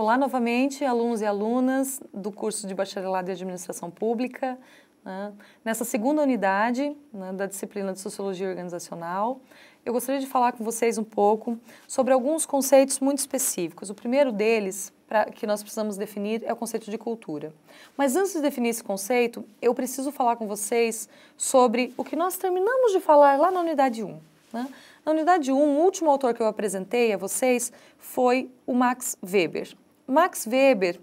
Olá novamente, alunos e alunas do curso de Bacharelado em Administração Pública. Né? Nessa segunda unidade né, da disciplina de Sociologia Organizacional, eu gostaria de falar com vocês um pouco sobre alguns conceitos muito específicos. O primeiro deles, pra, que nós precisamos definir, é o conceito de cultura. Mas antes de definir esse conceito, eu preciso falar com vocês sobre o que nós terminamos de falar lá na unidade 1. Né? Na unidade 1, o último autor que eu apresentei a vocês foi o Max Weber. Max Weber,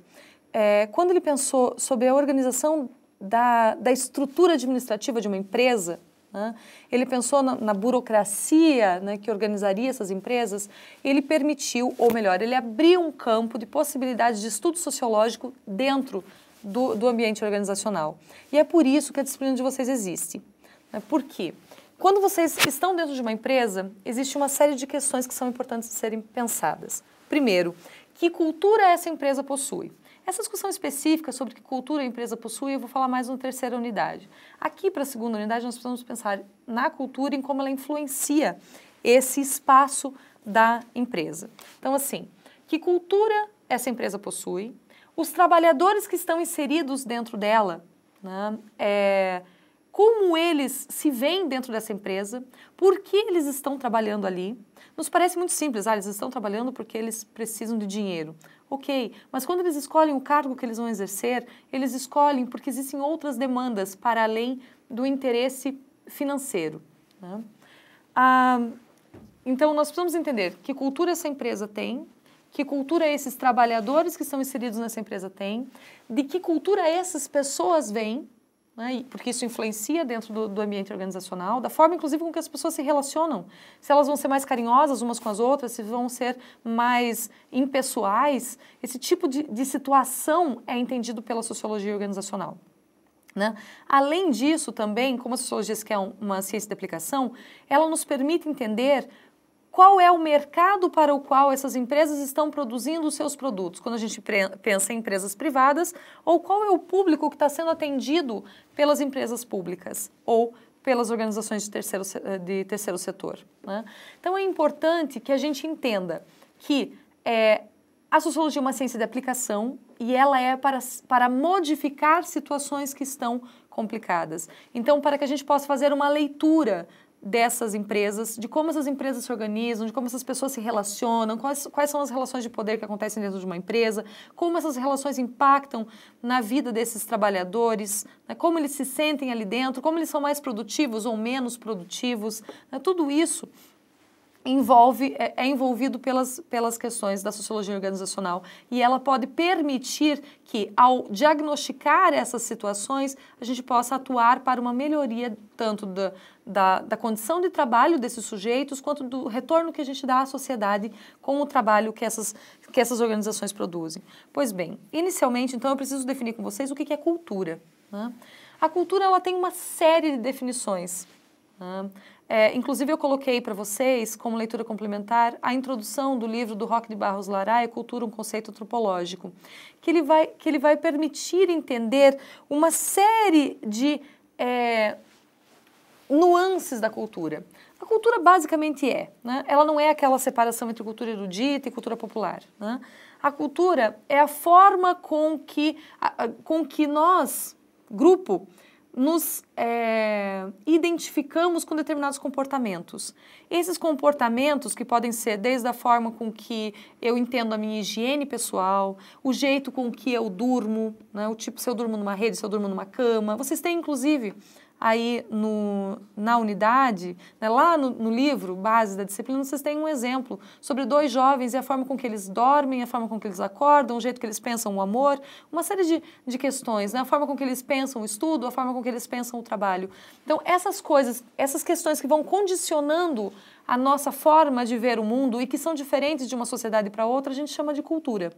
é, quando ele pensou sobre a organização da, da estrutura administrativa de uma empresa, né, ele pensou na, na burocracia né, que organizaria essas empresas, ele permitiu, ou melhor, ele abriu um campo de possibilidades de estudo sociológico dentro do, do ambiente organizacional. E é por isso que a disciplina de vocês existe. Né? Por quê? Quando vocês estão dentro de uma empresa, existe uma série de questões que são importantes de serem pensadas. Primeiro, que cultura essa empresa possui? Essa discussão específica sobre que cultura a empresa possui, eu vou falar mais na terceira unidade. Aqui, para a segunda unidade, nós precisamos pensar na cultura e em como ela influencia esse espaço da empresa. Então, assim, que cultura essa empresa possui, os trabalhadores que estão inseridos dentro dela, né, é, como eles se veem dentro dessa empresa, por que eles estão trabalhando ali. Nos parece muito simples, ah, eles estão trabalhando porque eles precisam de dinheiro. Ok, mas quando eles escolhem o cargo que eles vão exercer, eles escolhem porque existem outras demandas para além do interesse financeiro. Né? Ah, então, nós precisamos entender que cultura essa empresa tem, que cultura esses trabalhadores que estão inseridos nessa empresa têm, de que cultura essas pessoas vêm né? porque isso influencia dentro do, do, ambiente organizacional, da forma inclusive com que as pessoas se relacionam. Se elas vão ser mais carinhosas umas com as outras, se vão ser mais impessoais, esse tipo de, de situação é entendido pela sociologia organizacional. Né? Além disso, também, como a sociologia diz que é uma ciência de aplicação, ela nos permite entender qual é o mercado para o qual essas empresas estão produzindo os seus produtos, quando a gente pensa em empresas privadas, ou qual é o público que está sendo atendido pelas empresas públicas ou pelas organizações de terceiro, eh, de terceiro setor. Né? Então é importante que a gente entenda que é, a sociologia é uma ciência de aplicação e ela é para, para modificar situações que estão complicadas. Então, para que a gente possa fazer uma leitura dessas empresas, de como essas empresas se organizam, de como essas pessoas se relacionam, quais, quais são as relações de poder que acontecem dentro de uma empresa, como essas relações impactam na vida desses trabalhadores, né, como eles se sentem ali dentro, como eles são mais produtivos ou menos produtivos, né, tudo isso envolve, é, é, envolvido pelas, pelas questões da sociologia organizacional e ela pode permitir que, ao diagnosticar essas situações, a gente possa atuar para uma melhoria tanto da, da, da condição de trabalho desses sujeitos quanto do retorno que a gente dá à sociedade com o trabalho que essas, que essas organizações produzem. Pois bem, inicialmente, então, eu preciso definir com vocês o que é cultura. Né? A cultura ela tem uma série de definições. Né? É, inclusive, eu coloquei para vocês, como leitura complementar, a introdução do livro do Roque de Barros Laraia, Cultura, um Conceito Antropológico, que ele vai, que ele vai permitir entender uma série de é, nuances da cultura. A cultura basicamente é, né? ela não é aquela separação entre cultura erudita e cultura popular. Né? A cultura é a forma com que, com que nós, grupo, nos é, identificamos com determinados comportamentos. Esses comportamentos, que podem ser desde a forma com que eu entendo a minha higiene pessoal, o jeito com que eu durmo, né, o tipo se eu durmo numa rede, se eu durmo numa cama. Vocês têm, inclusive, aí no, na unidade, né, lá no, no, livro Base da Disciplina, vocês têm um exemplo sobre dois jovens e a forma com que eles dormem, a forma com que eles acordam, o jeito que eles pensam o amor, uma série de, de questões, né, a forma com que eles pensam o estudo, a forma com que eles pensam o trabalho. Então, essas coisas, essas questões que vão condicionando a nossa forma de ver o mundo e que são diferentes de uma sociedade para outra, a gente chama de cultura.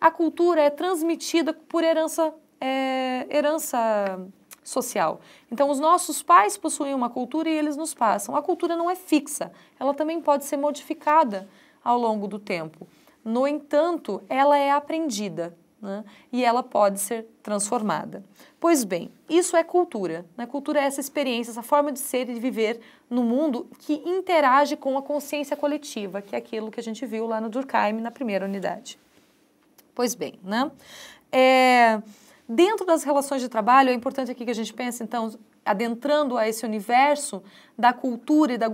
A cultura é transmitida por herança. É, herança social. Então, os nossos pais possuem uma cultura e eles nos passam. A cultura não é fixa, ela também pode ser modificada ao longo do tempo. No entanto, ela é aprendida né? e ela pode ser transformada. Pois bem, isso é cultura. Né? Cultura é essa experiência, essa forma de ser e de viver no mundo que interage com a consciência coletiva, que é aquilo que a gente viu lá no Durkheim na primeira unidade. Pois bem, né? É... Dentro das relações de trabalho, é importante aqui que a gente pense, então, adentrando a esse universo da cultura e da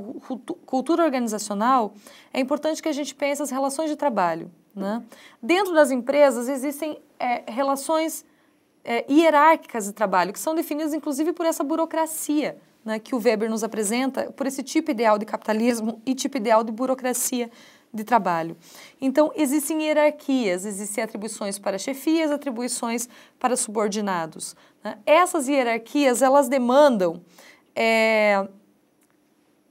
cultura organizacional, é importante que a gente pense as relações de trabalho. Né? Dentro das empresas existem é, relações é, hierárquicas de trabalho, que são definidas inclusive por essa burocracia né, que o Weber nos apresenta, por esse tipo ideal de capitalismo e tipo ideal de burocracia de trabalho. Então, existem hierarquias, existem atribuições para chefias, atribuições para subordinados. Né? Essas hierarquias, elas demandam é,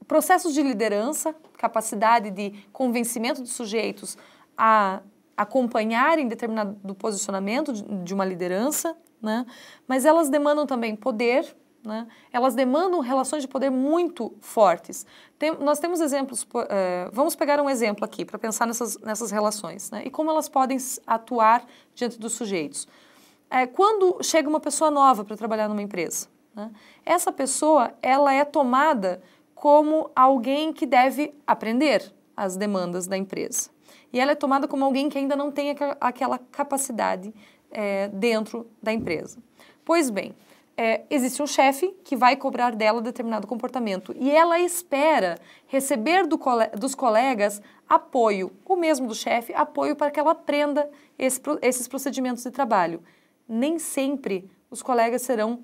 processos de liderança, capacidade de convencimento dos sujeitos a acompanharem determinado posicionamento de uma liderança, né? mas elas demandam também poder, né? Elas demandam relações de poder muito fortes. Tem, nós temos exemplos, uh, vamos pegar um exemplo aqui para pensar nessas, nessas relações né? e como elas podem atuar diante dos sujeitos. É, quando chega uma pessoa nova para trabalhar numa empresa, né? essa pessoa ela é tomada como alguém que deve aprender as demandas da empresa. E ela é tomada como alguém que ainda não tem aqua, aquela capacidade é, dentro da empresa. Pois bem, é, existe um chefe que vai cobrar dela determinado comportamento e ela espera receber do cole dos colegas apoio, o mesmo do chefe, apoio para que ela aprenda esse, esses procedimentos de trabalho. Nem sempre os colegas serão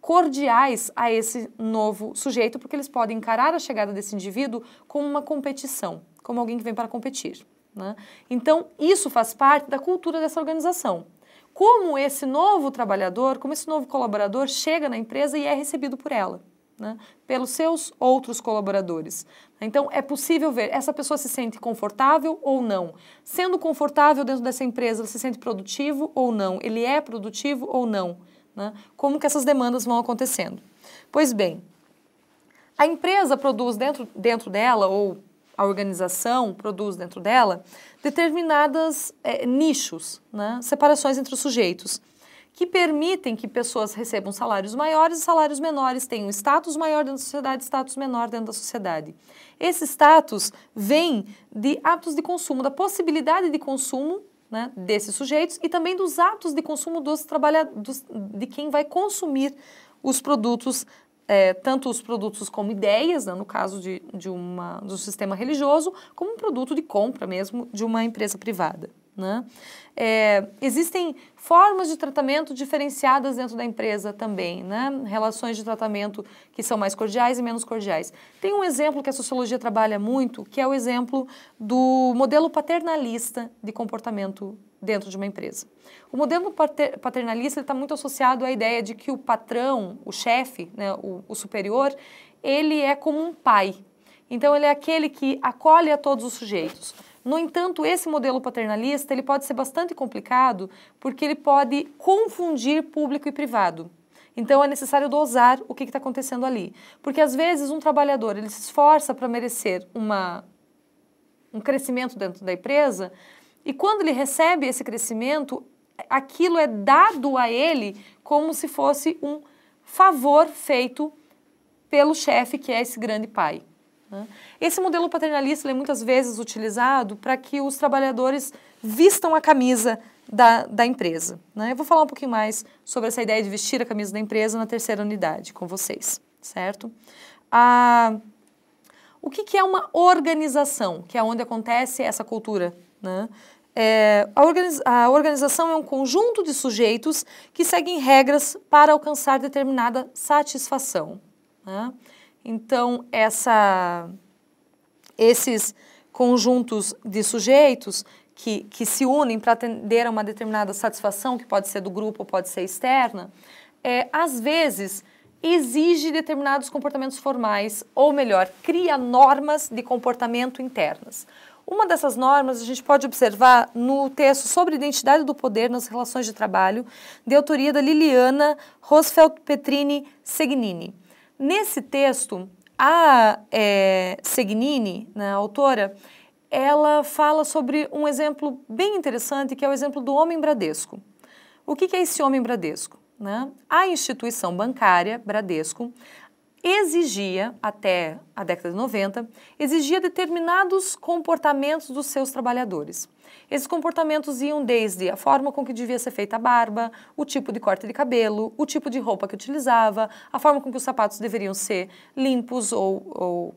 cordiais a esse novo sujeito, porque eles podem encarar a chegada desse indivíduo como uma competição, como alguém que vem para competir. Né? Então, isso faz parte da cultura dessa organização como esse novo trabalhador, como esse novo colaborador chega na empresa e é recebido por ela. Né, pelos seus outros colaboradores. Então, é possível ver, essa pessoa se sente confortável ou não. Sendo confortável dentro dessa empresa, ele se sente produtivo ou não. Ele é produtivo ou não. Né? Como que essas demandas vão acontecendo. Pois bem, a empresa produz dentro, dentro dela, ou a organização produz dentro dela determinadas é, nichos, né? separações entre os sujeitos, que permitem que pessoas recebam salários maiores e salários menores, tenham status maior dentro da sociedade, status menor dentro da sociedade. Esse status vem de hábitos de consumo, da possibilidade de consumo né, desses sujeitos e também dos hábitos de consumo dos trabalhadores, de quem vai consumir os produtos é, tanto os produtos como ideias, né, no caso de, de, uma, do sistema religioso, como um produto de compra mesmo de uma empresa privada. Né? É, existem formas de tratamento diferenciadas dentro da empresa também, né? relações de tratamento que são mais cordiais e menos cordiais. Tem um exemplo que a sociologia trabalha muito, que é o exemplo do modelo paternalista de comportamento dentro de uma empresa. O modelo paternalista está muito associado à ideia de que o patrão, o chefe, né, o, o superior, ele é como um pai. Então, ele é aquele que acolhe a todos os sujeitos. No entanto, esse modelo paternalista ele pode ser bastante complicado porque ele pode confundir público e privado. Então é necessário dosar o que está acontecendo ali, porque às vezes um trabalhador ele se esforça para merecer uma, um crescimento dentro da empresa e quando ele recebe esse crescimento, aquilo é dado a ele como se fosse um favor feito pelo chefe que é esse grande pai. Né? Esse modelo paternalista é muitas vezes utilizado para que os trabalhadores vistam a camisa da, da empresa. Né? Eu vou falar um pouquinho mais sobre essa ideia de vestir a camisa da empresa na terceira unidade com vocês, certo? Ah, o que, que é uma organização, que é onde acontece essa cultura? Né? É, a, organiz, a organização é um conjunto de sujeitos que seguem regras para alcançar determinada satisfação. Né? Então, essa, esses conjuntos de sujeitos que, que se unem para atender a uma determinada satisfação, que pode ser do grupo, pode ser externa, é, às vezes exige determinados comportamentos formais, ou melhor, cria normas de comportamento internas. Uma dessas normas a gente pode observar no texto sobre identidade do poder nas relações de trabalho, de autoria da Liliana Rosfeld Petrini Segnini. Nesse texto, a é, Segnini, né, a autora, ela fala sobre um exemplo bem interessante, que é o exemplo do homem Bradesco. O que é esse homem Bradesco? Né? A instituição bancária Bradesco exigia, até a década de 90, exigia determinados comportamentos dos seus trabalhadores. Esses comportamentos iam desde a forma com que devia ser feita a barba, o tipo de corte de cabelo, o tipo de roupa que utilizava, a forma com que os sapatos deveriam ser limpos ou, ou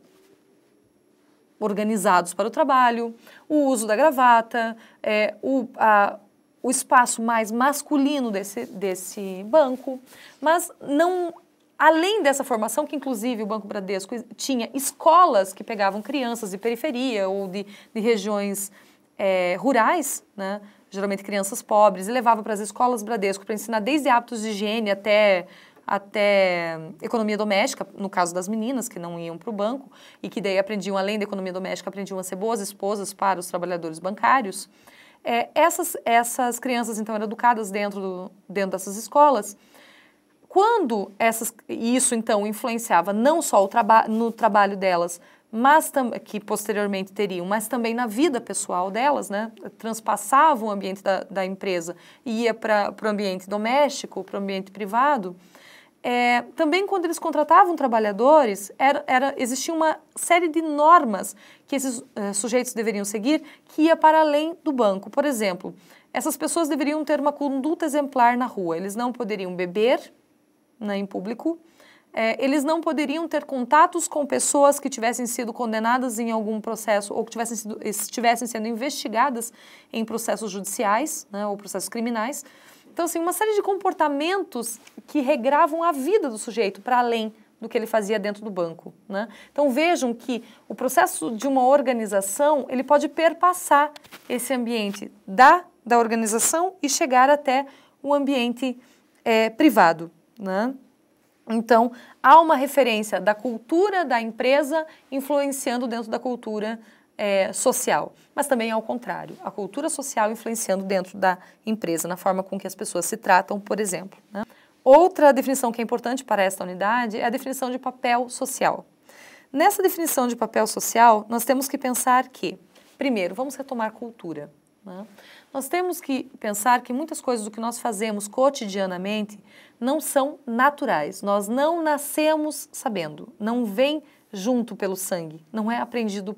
organizados para o trabalho, o uso da gravata, é, o, a, o espaço mais masculino desse, desse banco, mas não além dessa formação, que inclusive o Banco Bradesco tinha escolas que pegavam crianças de periferia ou de, de regiões é, rurais, né? geralmente crianças pobres, e levava para as escolas Bradesco para ensinar desde hábitos de higiene até até economia doméstica, no caso das meninas que não iam para o banco e que daí aprendiam, além da economia doméstica, aprendiam a ser boas esposas para os trabalhadores bancários. É, essas, essas crianças, então, eram educadas dentro, do, dentro dessas escolas quando essas, isso então influenciava não só traba no trabalho delas, mas que posteriormente teriam, mas também na vida pessoal delas, né? Transpassava o ambiente da, da empresa e ia para o ambiente doméstico, para o ambiente privado. É, também quando eles contratavam trabalhadores, era, era, existia uma série de normas que esses é, sujeitos deveriam seguir que ia para além do banco. Por exemplo, essas pessoas deveriam ter uma conduta exemplar na rua. Eles não poderiam beber, né, em público. É, eles não poderiam ter contatos com pessoas que tivessem sido condenadas em algum processo ou que tivessem sido, eh, estivessem sendo investigadas em processos judiciais né, ou processos criminais. Então, assim, uma série de comportamentos que regravam a vida do sujeito para além do que ele fazia dentro do banco. Né? Então, vejam que o processo de uma organização ele pode perpassar esse ambiente da, da organização e chegar até o ambiente é, privado né? Então, há uma referência da cultura da empresa influenciando dentro da cultura é, social, mas também ao é contrário, a cultura social influenciando dentro da empresa, na forma com que as pessoas se tratam, por exemplo. Né? Outra definição que é importante para esta unidade é a definição de papel social. Nessa definição de papel social, nós temos que pensar que, primeiro, vamos retomar cultura. Né? Nós temos que pensar que muitas coisas do que nós fazemos cotidianamente não são naturais. Nós não nascemos sabendo, não vem junto pelo sangue, não é aprendido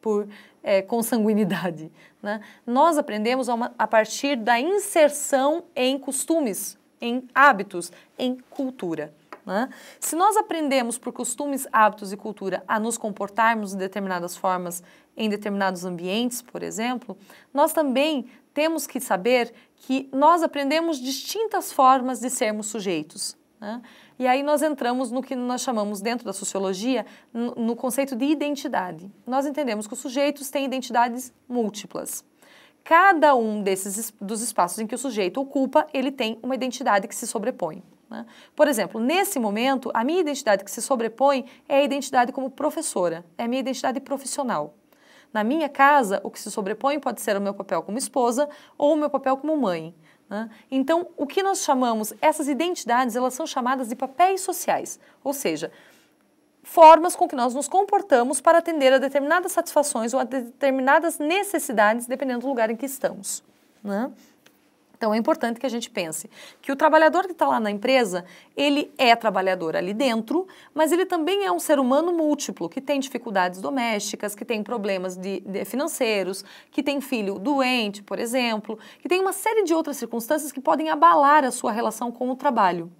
por é, consanguinidade. Né? Nós aprendemos a, uma, a partir da inserção em costumes, em hábitos, em cultura. Né? Se nós aprendemos por costumes, hábitos e cultura a nos comportarmos de determinadas formas em determinados ambientes, por exemplo, nós também temos que saber que nós aprendemos distintas formas de sermos sujeitos. Né? E aí nós entramos no que nós chamamos dentro da sociologia no conceito de identidade. Nós entendemos que os sujeitos têm identidades múltiplas. Cada um desses dos espaços em que o sujeito ocupa, ele tem uma identidade que se sobrepõe. Né? Por exemplo, nesse momento, a minha identidade que se sobrepõe é a identidade como professora, é a minha identidade profissional. Na minha casa, o que se sobrepõe pode ser o meu papel como esposa ou o meu papel como mãe. Né? Então, o que nós chamamos, essas identidades, elas são chamadas de papéis sociais, ou seja, formas com que nós nos comportamos para atender a determinadas satisfações ou a determinadas necessidades, dependendo do lugar em que estamos. Né? Então é importante que a gente pense que o trabalhador que está lá na empresa, ele é trabalhador ali dentro, mas ele também é um ser humano múltiplo, que tem dificuldades domésticas, que tem problemas de, de financeiros, que tem filho doente, por exemplo, que tem uma série de outras circunstâncias que podem abalar a sua relação com o trabalho.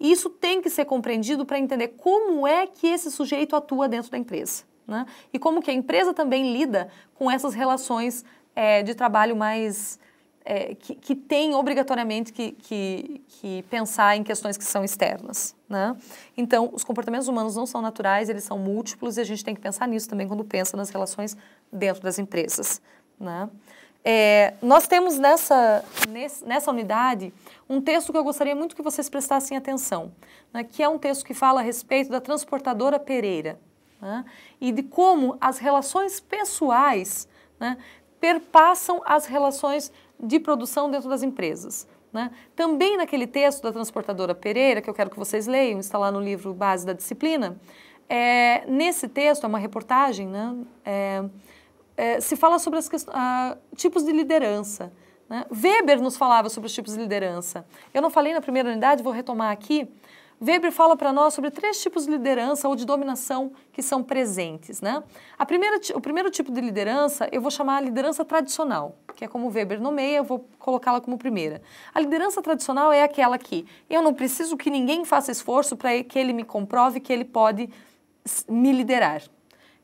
E isso tem que ser compreendido para entender como é que esse sujeito atua dentro da empresa. Né? E como que a empresa também lida com essas relações é, de trabalho mais é, que, que tem obrigatoriamente que, que, que, pensar em questões que são externas. Né? Então, os comportamentos humanos não são naturais, eles são múltiplos e a gente tem que pensar nisso também quando pensa nas relações dentro das empresas. Né? É, nós temos nessa, nessa unidade um texto que eu gostaria muito que vocês prestassem atenção, né, que é um texto que fala a respeito da transportadora Pereira né, e de como as relações pessoais né, perpassam as relações de produção dentro das empresas. Né? Também naquele texto da transportadora Pereira, que eu quero que vocês leiam, está lá no livro Base da Disciplina, é, nesse texto, é uma reportagem, né? É, é, se fala sobre os ah, tipos de liderança. Né? Weber nos falava sobre os tipos de liderança. Eu não falei na primeira unidade, vou retomar aqui, Weber fala para nós sobre três tipos de liderança ou de dominação que são presentes. Né? A primeira, o primeiro tipo de liderança eu vou chamar a liderança tradicional, que é como Weber nomeia, eu vou colocá-la como primeira. A liderança tradicional é aquela que eu não preciso que ninguém faça esforço para que ele me comprove que ele pode me liderar.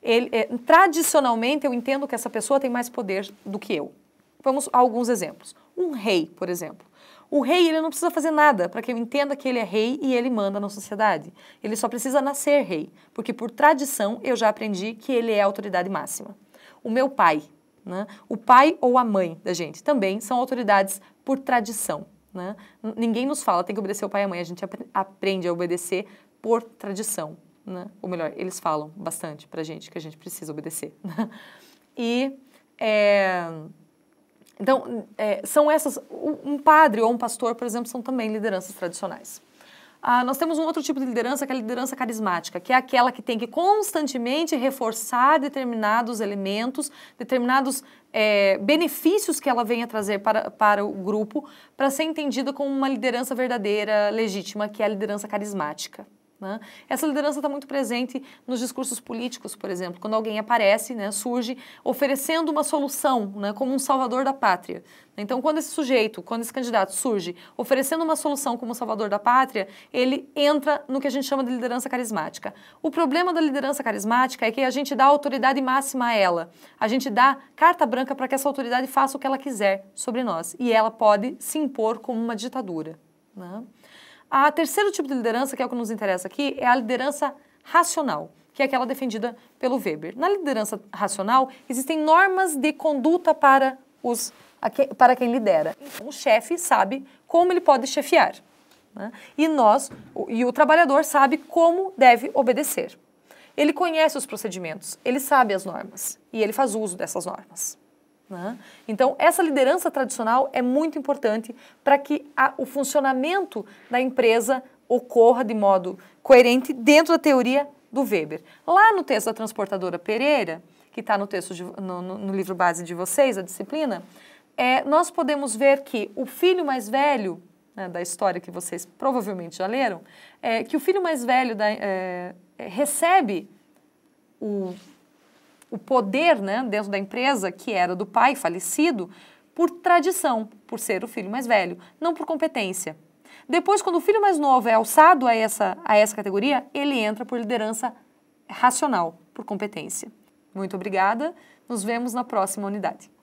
Ele, é, tradicionalmente, eu entendo que essa pessoa tem mais poder do que eu. Vamos a alguns exemplos. Um rei, por exemplo. O rei, ele não precisa fazer nada para que eu entenda que ele é rei e ele manda na sociedade. Ele só precisa nascer rei, porque por tradição eu já aprendi que ele é a autoridade máxima. O meu pai, né? o pai ou a mãe da gente, também são autoridades por tradição. Né? Ninguém nos fala tem que obedecer o pai e a mãe, a gente aprende a obedecer por tradição. Né? Ou melhor, eles falam bastante a gente que a gente precisa obedecer. Né. e. É então, é, são essas. Um padre ou um pastor, por exemplo, são também lideranças tradicionais. Ah, nós temos um outro tipo de liderança, que é a liderança carismática, que é aquela que tem que constantemente reforçar determinados elementos, determinados é, benefícios que ela vem a trazer para, para o grupo, para ser entendida como uma liderança verdadeira, legítima, que é a liderança carismática. Né? Essa liderança está muito presente nos discursos políticos, por exemplo, quando alguém aparece, né, surge oferecendo uma solução, né, como um salvador da pátria. Então, quando esse sujeito, quando esse candidato surge oferecendo uma solução como salvador da pátria, ele entra no que a gente chama de liderança carismática. O problema da liderança carismática é que a gente dá autoridade máxima a ela. A gente dá carta branca para que essa autoridade faça o que ela quiser sobre nós. E ela pode se impor como uma ditadura. Né? A terceiro tipo de liderança, que é o que nos interessa aqui, é a liderança racional, que é aquela defendida pelo Weber. Na liderança racional, existem normas de conduta para, os, quem, para quem lidera. Então, o chefe sabe como ele pode chefiar. Né? E nós, o, e o trabalhador sabe como deve obedecer. Ele conhece os procedimentos, ele sabe as normas e ele faz uso dessas normas. Né? Então, essa liderança tradicional é muito importante para que a, o funcionamento da empresa ocorra de modo coerente dentro da teoria do Weber. Lá no texto da transportadora Pereira, que está no texto de, no, no, livro base de vocês, a disciplina, é, nós podemos ver que o filho mais velho né, da história que vocês provavelmente já leram, é que o filho mais velho da, é, é recebe o o poder né, dentro da empresa, que era do pai falecido, por tradição, por ser o filho mais velho, não por competência. Depois, quando o filho mais novo é alçado a essa, a essa categoria, ele entra por liderança racional, por competência. Muito obrigada, nos vemos na próxima unidade.